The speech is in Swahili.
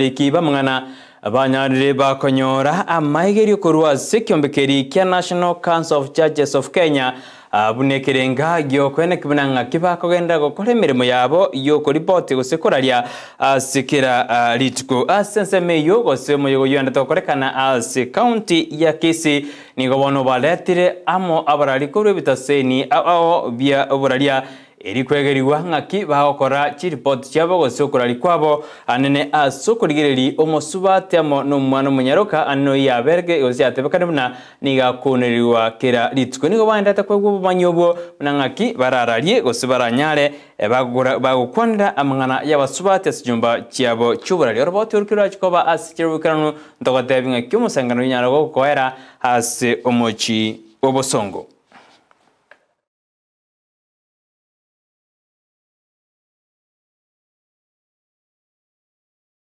riki bamang'ana abanyarire bakonyora amaigeri korwa ase ekiombekeri kia national council of churches of kenya abunekerenga ah, giokoene kibuna ng'aki bakogenda gokora emeremo yabo yokoriboti gose koraria ase ah, kera rituko ah, ase ensemo eyo gose yanda yoendete gokorekana ase kaunti ya kisi nigo bono baretire amo abarari korwa ebitaseni ao bia oboraria erikwegerirwa ng'aki bagokora chiripoti chiabo gose kwabo anene ase okorigereri omosuba tiamo n'omwana omonyaroka anene oyo yaberege gose buna nigakonerirwa kera rituko nigo baendete kwegwa obomanyi obwo buna ng'aki barararie gose baranyare eh, bagokwanera amang'ana yabasubati ase chiyumba chiabo chioborari oroboti orikire rwachikoba ase chirobwikerano ntogotebi ng'aki omosangano onyaroka ogokoera ase omochi obosongo